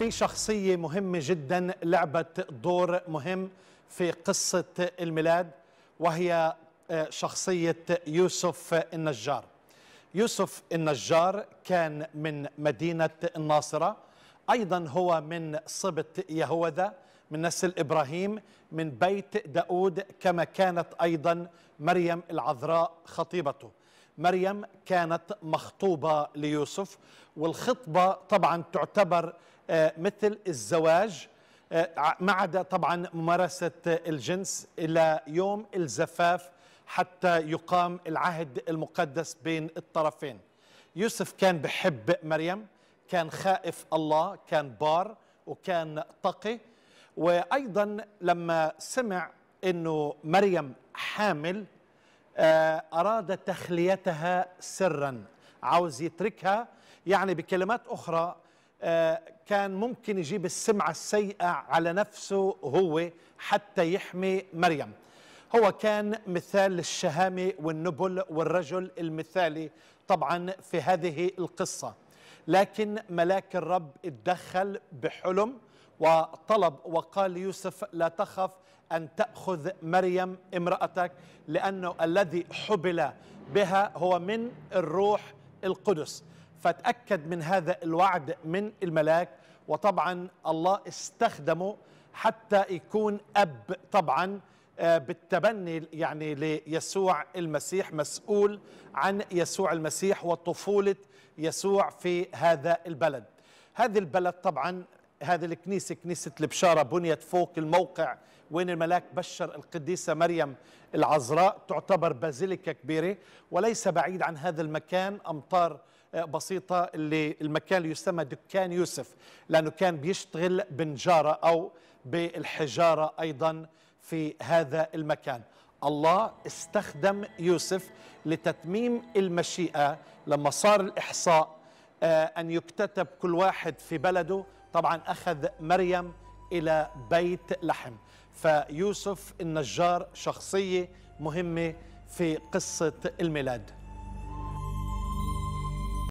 في شخصية مهمة جدا لعبت دور مهم في قصة الميلاد وهي آه، شخصية يوسف النجار يوسف النجار كان من مدينة الناصرة أيضا هو من صبت يهوذا من نسل إبراهيم من بيت داود كما كانت أيضا مريم العذراء خطيبته مريم كانت مخطوبة ليوسف والخطبة طبعا تعتبر آه، مثل الزواج آه، ما عدا طبعا ممارسة الجنس إلى يوم الزفاف حتى يقام العهد المقدس بين الطرفين يوسف كان بحب مريم كان خائف الله كان بار وكان تقي وأيضا لما سمع أنه مريم حامل آه، أراد تخليتها سرا عاوز يتركها يعني بكلمات أخرى كان ممكن يجيب السمعة السيئة على نفسه هو حتى يحمي مريم هو كان مثال الشهامة والنبل والرجل المثالي طبعا في هذه القصة لكن ملاك الرب اتدخل بحلم وطلب وقال ليوسف لا تخف أن تأخذ مريم امرأتك لأنه الذي حبل بها هو من الروح القدس فتأكد من هذا الوعد من الملاك وطبعا الله استخدمه حتى يكون أب طبعا آه، بالتبني يعني ليسوع المسيح مسؤول عن يسوع المسيح وطفولة يسوع في هذا البلد هذه البلد طبعا هذه الكنيسة كنيسة البشارة بنيت فوق الموقع وين الملاك بشر القديسة مريم العذراء تعتبر بازيليكا كبيرة وليس بعيد عن هذا المكان أمطار بسيطة للمكان اللي يسمى دكان يوسف لأنه كان بيشتغل بنجارة أو بالحجارة أيضا في هذا المكان الله استخدم يوسف لتتميم المشيئة لما صار الإحصاء آه، أن يكتتب كل واحد في بلده طبعا أخذ مريم إلى بيت لحم فيوسف النجار شخصية مهمة في قصة الميلاد